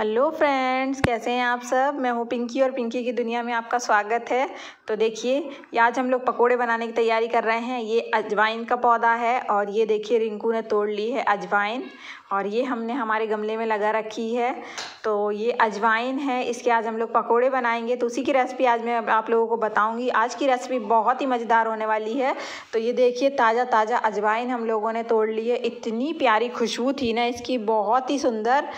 hello friends कैसे हैं आप सब मैं हूँ पिंकी और पिंकी की दुनिया में आपका स्वागत है तो देखिए आज हम लोग पकोड़े बनाने की तैयारी कर रहे हैं ये अजवाइन का पौधा है और ये देखिए रिंकू ने तोड़ ली है अजवाइन और ये हमने हमारे गमले में लगा रखी है तो ये अजवाइन है इसके आज हम लोग पकोड़े बनाएंगे तो उसी की रेसिपी आज मैं आप लोगों को बताऊंगी आज की रेसिपी बहुत ही मज़ेदार होने वाली है तो ये देखिए ताज़ा ताज़ा अजवाइन हम लोगों ने तोड़ ली है इतनी प्यारी खुशबू थी ना इसकी बहुत ही सुंदर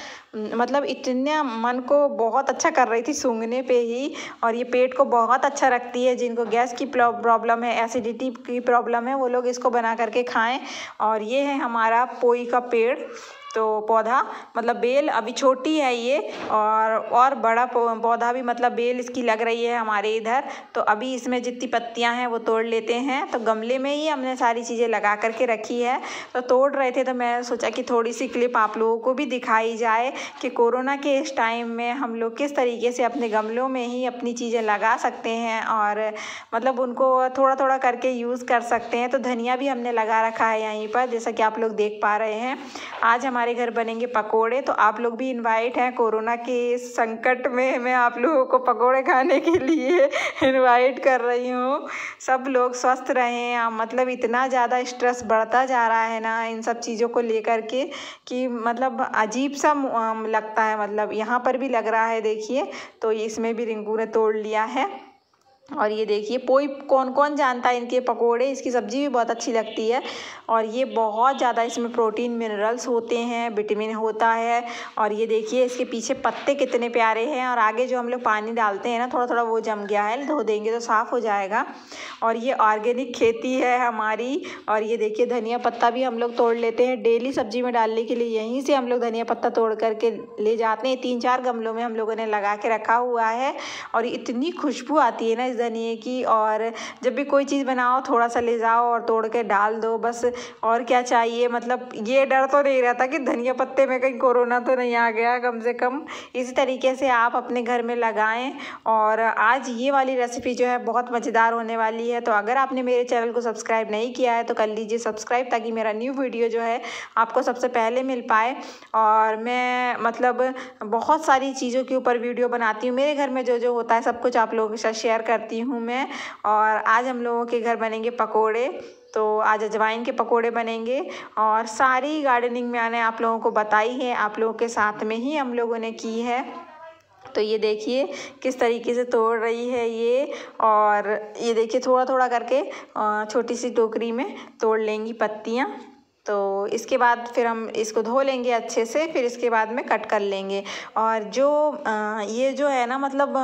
मतलब इतने मन को बहुत अच्छा कर रही थी सूंघने पे ही और ये पेट को बहुत अच्छा रखती है जिनको गैस की प्रॉब्लम है एसिडिटी की प्रॉब्लम है वो लोग इसको बना करके खाएं और ये है हमारा पोई का पेड़ तो पौधा मतलब बेल अभी छोटी है ये और और बड़ा पौधा भी मतलब बेल इसकी लग रही है हमारे इधर तो अभी इसमें जितनी पत्तियां हैं वो तोड़ लेते हैं तो गमले में ही हमने सारी चीज़ें लगा करके रखी है तो तोड़ रहे थे तो मैं सोचा कि थोड़ी सी क्लिप आप लोगों को भी दिखाई जाए कि कोरोना के इस टाइम में हम लोग किस तरीके से अपने गमलों में ही अपनी चीज़ें लगा सकते हैं और मतलब उनको थोड़ा थोड़ा करके यूज़ कर सकते हैं तो धनिया भी हमने लगा रखा है यहीं पर जैसा कि आप लोग देख पा रहे हैं आज हमारे हमारे घर बनेंगे पकोड़े तो आप लोग भी इनवाइट हैं कोरोना के संकट में मैं आप लोगों को पकोड़े खाने के लिए इनवाइट कर रही हूँ सब लोग स्वस्थ रहें हाँ, मतलब इतना ज़्यादा स्ट्रेस बढ़ता जा रहा है ना इन सब चीज़ों को लेकर के कि मतलब अजीब सा लगता है मतलब यहाँ पर भी लग रहा है देखिए तो इसमें भी रिंकू ने तोड़ लिया है और ये देखिए पोई कौन कौन जानता है इनके पकोड़े इसकी सब्ज़ी भी बहुत अच्छी लगती है और ये बहुत ज़्यादा इसमें प्रोटीन मिनरल्स होते हैं विटामिन होता है और ये देखिए इसके पीछे पत्ते कितने प्यारे हैं और आगे जो हम लोग पानी डालते हैं ना थोड़ा थोड़ा वो जम गया है धो देंगे तो साफ़ हो जाएगा और ये ऑर्गेनिक खेती है हमारी और ये देखिए धनिया पत्ता भी हम लोग तोड़ लेते हैं डेली सब्ज़ी में डालने के लिए यहीं से हम लोग धनिया पत्ता तोड़ करके ले जाते हैं तीन चार गमलों में हम लोगों ने लगा के रखा हुआ है और इतनी खुशबू आती है ना इस धनिए की और जब भी कोई चीज़ बनाओ थोड़ा सा ले जाओ और तोड़ के डाल दो बस और क्या चाहिए मतलब ये डर तो नहीं रहता कि धनिया पत्ते में कहीं कोरोना तो नहीं आ गया कम से कम इसी तरीके से आप अपने घर में लगाएं और आज ये वाली रेसिपी जो है बहुत मज़ेदार होने वाली है तो अगर आपने मेरे चैनल को सब्सक्राइब नहीं किया है तो कर लीजिए सब्सक्राइब ताकि मेरा न्यू वीडियो जो है आपको सबसे पहले मिल पाए और मैं मतलब बहुत सारी चीज़ों के ऊपर वीडियो बनाती हूँ मेरे घर में जो जो होता है सब कुछ आप लोगों के साथ शेयर करती करती हूँ मैं और आज हम लोगों के घर बनेंगे पकोड़े तो आज अजवाइन के पकोड़े बनेंगे और सारी गार्डनिंग में मैंने आप लोगों को बताई है आप लोगों के साथ में ही हम लोगों ने की है तो ये देखिए किस तरीके से तोड़ रही है ये और ये देखिए थोड़ा थोड़ा करके छोटी सी टोकरी में तोड़ लेंगी पत्तियाँ तो इसके बाद फिर हम इसको धो लेंगे अच्छे से फिर इसके बाद में कट कर लेंगे और जो ये जो है ना मतलब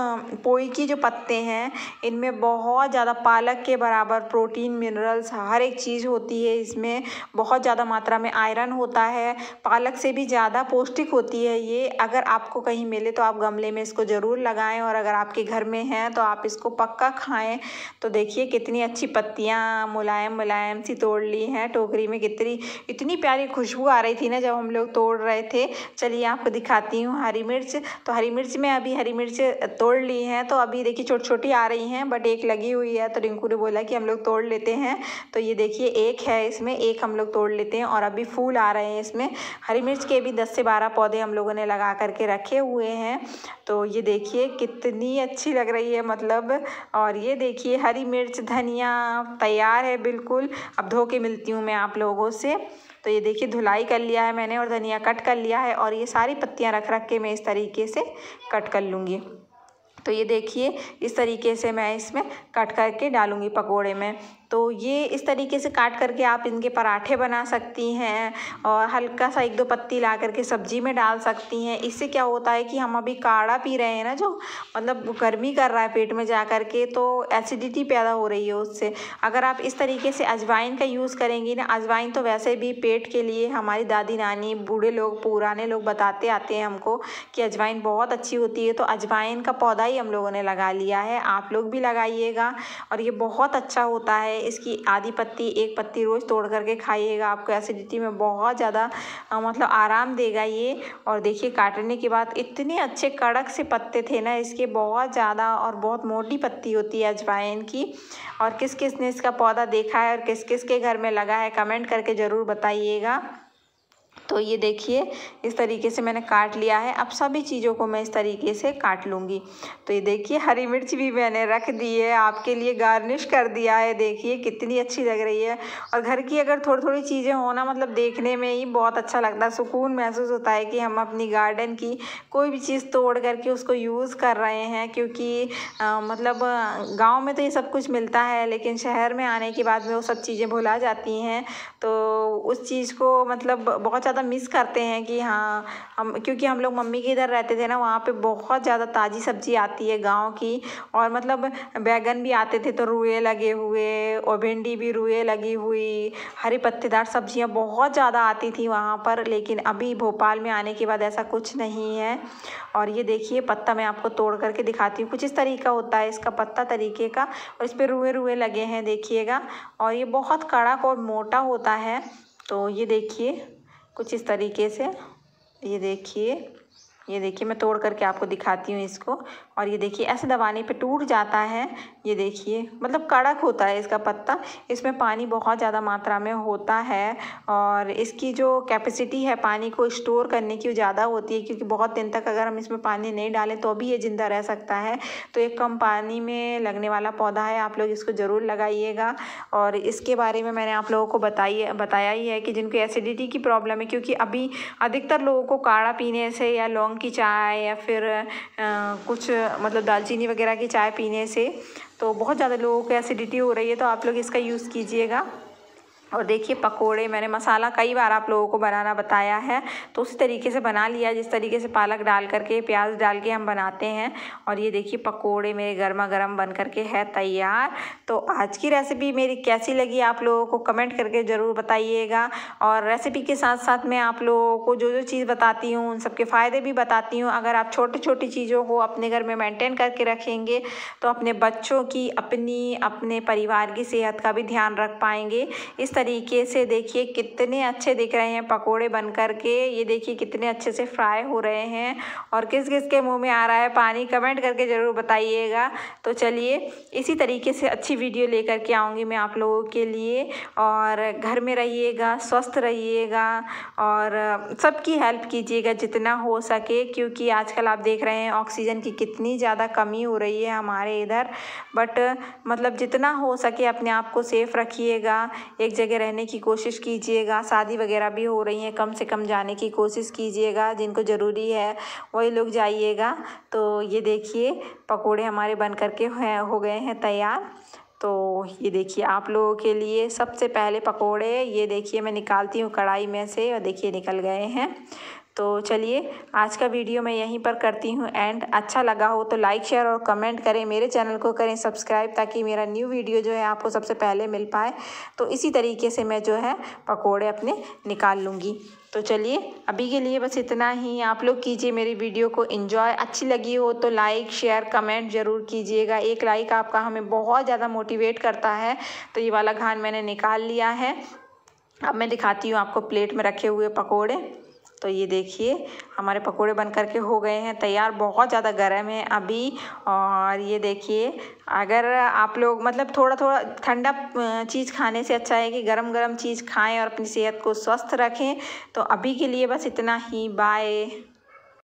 पोई की जो पत्ते हैं इनमें बहुत ज़्यादा पालक के बराबर प्रोटीन मिनरल्स हर एक चीज़ होती है इसमें बहुत ज़्यादा मात्रा में आयरन होता है पालक से भी ज़्यादा पौष्टिक होती है ये अगर आपको कहीं मिले तो आप गमले में इसको ज़रूर लगाएँ और अगर आपके घर में हैं तो आप इसको पक्का खाएँ तो देखिए कितनी अच्छी पत्तियाँ मुलायम मुलायम सी तोड़ ली हैं टोकरी में कितनी इतनी प्यारी खुशबू आ रही थी ना जब हम लोग तोड़ रहे थे चलिए आपको दिखाती हूँ हरी मिर्च तो हरी मिर्च में अभी हरी मिर्च तोड़ ली है तो अभी देखिए छोटी छोटी आ रही हैं बट एक लगी हुई है तो रिंकू ने बोला कि हम लोग तोड़ लेते हैं तो ये देखिए एक है इसमें एक हम लोग तोड़ लेते हैं और अभी फूल आ रहे हैं इसमें हरी मिर्च के भी दस से बारह पौधे हम लोगों ने लगा करके रखे हुए हैं तो ये देखिए कितनी अच्छी लग रही है मतलब और ये देखिए हरी मिर्च धनिया तैयार है बिल्कुल अब धो के मिलती हूँ मैं आप लोगों से तो ये देखिए धुलाई कर लिया है मैंने और धनिया कट कर लिया है और ये सारी पत्तियाँ रख रख के मैं इस तरीके से कट कर लूँगी तो ये देखिए इस तरीके से मैं इसमें कट करके डालूँगी पकोड़े में तो ये इस तरीके से काट करके आप इनके पराठे बना सकती हैं और हल्का सा एक दो पत्ती ला करके सब्जी में डाल सकती हैं इससे क्या होता है कि हम अभी काढ़ा पी रहे हैं ना जो मतलब गर्मी कर रहा है पेट में जा कर के तो एसिडिटी पैदा हो रही है उससे अगर आप इस तरीके से अजवाइन का यूज़ करेंगी ना अजवाइन तो वैसे भी पेट के लिए हमारी दादी नानी बूढ़े लोग पुराने लोग बताते आते हैं हमको कि अजवाइन बहुत अच्छी होती है तो अजवाइन का पौधा ही हम लोगों ने लगा लिया है आप लोग भी लगाइएगा और ये बहुत अच्छा होता है है इसकी आधी पत्ती एक पत्ती रोज़ तोड़ करके खाइएगा आपको एसिडिटी में बहुत ज़्यादा मतलब आराम देगा ये और देखिए काटने के बाद इतने अच्छे कड़क से पत्ते थे ना इसके बहुत ज़्यादा और बहुत मोटी पत्ती होती है अजवाइन की और किस किस ने इसका पौधा देखा है और किस किस के घर में लगा है कमेंट करके ज़रूर बताइएगा तो ये देखिए इस तरीके से मैंने काट लिया है अब सभी चीज़ों को मैं इस तरीके से काट लूँगी तो ये देखिए हरी मिर्च भी मैंने रख दी है आपके लिए गार्निश कर दिया है देखिए कितनी अच्छी लग रही है और घर की अगर थोड़ी थोड़ी चीज़ें होना मतलब देखने में ही बहुत अच्छा लगता है सुकून महसूस होता है कि हम अपनी गार्डन की कोई भी चीज़ तोड़ करके उसको यूज़ कर रहे हैं क्योंकि आ, मतलब गाँव में तो ये सब कुछ मिलता है लेकिन शहर में आने के बाद में वो सब चीज़ें भुला जाती हैं तो उस चीज़ को मतलब बहुत ज़्यादा ज़्यादा मिस करते हैं कि हाँ हम क्योंकि हम लोग मम्मी के इधर रहते थे ना वहाँ पे बहुत ज़्यादा ताज़ी सब्जी आती है गाँव की और मतलब बैगन भी आते थे तो रुए लगे हुए और भिंडी भी रुए लगी हुई हरी पत्तेदार सब्जियाँ बहुत ज़्यादा आती थी वहाँ पर लेकिन अभी भोपाल में आने के बाद ऐसा कुछ नहीं है और ये देखिए पत्ता मैं आपको तोड़ करके दिखाती हूँ कुछ इस तरीका होता है इसका पत्ता तरीके का और इस पर रुए रुए लगे हैं देखिएगा और ये बहुत कड़क और मोटा होता है तो ये देखिए कुछ इस तरीके से ये देखिए ये देखिए मैं तोड़ करके आपको दिखाती हूँ इसको और ये देखिए ऐसे दबाने पे टूट जाता है ये देखिए मतलब कड़क होता है इसका पत्ता इसमें पानी बहुत ज़्यादा मात्रा में होता है और इसकी जो कैपेसिटी है पानी को स्टोर करने की ज़्यादा होती है क्योंकि बहुत दिन तक अगर हम इसमें पानी नहीं डालें तो भी ये ज़िंदा रह सकता है तो एक कम पानी में लगने वाला पौधा है आप लोग इसको ज़रूर लगाइएगा और इसके बारे में मैंने आप लोगों को बताइए बताया ही है कि जिनको एसिडिटी की प्रॉब्लम है क्योंकि अभी अधिकतर लोगों को काढ़ा पीने से या लौंग की चाय या फिर आ, कुछ मतलब दालचीनी वगैरह की चाय पीने से तो बहुत ज़्यादा लोगों को एसिडिटी हो रही है तो आप लोग इसका यूज़ कीजिएगा और देखिए पकोड़े मैंने मसाला कई बार आप लोगों को बनाना बताया है तो उसी तरीके से बना लिया जिस तरीके से पालक डाल करके प्याज डाल के हम बनाते हैं और ये देखिए पकोड़े मेरे गर्मा गर्म बन करके है तैयार तो आज की रेसिपी मेरी कैसी लगी आप लोगों को कमेंट करके ज़रूर बताइएगा और रेसिपी के साथ साथ मैं आप लोगों को जो जो चीज़ बताती हूँ उन सबके फ़ायदे भी बताती हूँ अगर आप छोटी छोटी चीज़ों को अपने घर में मैंटेन करके रखेंगे तो अपने बच्चों की अपनी अपने परिवार की सेहत का भी ध्यान रख पाएंगे इस तरीके से देखिए कितने अच्छे दिख रहे हैं पकोड़े बन कर के ये देखिए कितने अच्छे से फ्राई हो रहे हैं और किस किस के मुंह में आ रहा है पानी कमेंट करके ज़रूर बताइएगा तो चलिए इसी तरीके से अच्छी वीडियो लेकर के आऊँगी मैं आप लोगों के लिए और घर में रहिएगा स्वस्थ रहिएगा और सबकी हेल्प कीजिएगा जितना हो सके क्योंकि आजकल आप देख रहे हैं ऑक्सीजन की कितनी ज़्यादा कमी हो रही है हमारे इधर बट मतलब जितना हो सके अपने आप को सेफ़ रखिएगा एक जगह जगह रहने की कोशिश कीजिएगा शादी वगैरह भी हो रही है कम से कम जाने की कोशिश कीजिएगा जिनको ज़रूरी है वही लोग जाइएगा तो ये देखिए पकोड़े हमारे बन करके हो गए हैं तैयार तो ये देखिए आप लोगों के लिए सबसे पहले पकोड़े ये देखिए मैं निकालती हूँ कढ़ाई में से और देखिए निकल गए हैं तो चलिए आज का वीडियो मैं यहीं पर करती हूँ एंड अच्छा लगा हो तो लाइक शेयर और कमेंट करें मेरे चैनल को करें सब्सक्राइब ताकि मेरा न्यू वीडियो जो है आपको सबसे पहले मिल पाए तो इसी तरीके से मैं जो है पकोड़े अपने निकाल लूँगी तो चलिए अभी के लिए बस इतना ही आप लोग कीजिए मेरी वीडियो को इन्जॉय अच्छी लगी हो तो लाइक शेयर कमेंट ज़रूर कीजिएगा एक लाइक आपका हमें बहुत ज़्यादा मोटिवेट करता है तो ये वाला घान मैंने निकाल लिया है अब मैं दिखाती हूँ आपको प्लेट में रखे हुए पकौड़े तो ये देखिए हमारे पकोड़े बन करके के हो गए हैं तैयार बहुत ज़्यादा गर्म है अभी और ये देखिए अगर आप लोग मतलब थोड़ा थोड़ा ठंडा चीज़ खाने से अच्छा है कि गर्म गर्म चीज़ खाएं और अपनी सेहत को स्वस्थ रखें तो अभी के लिए बस इतना ही बाय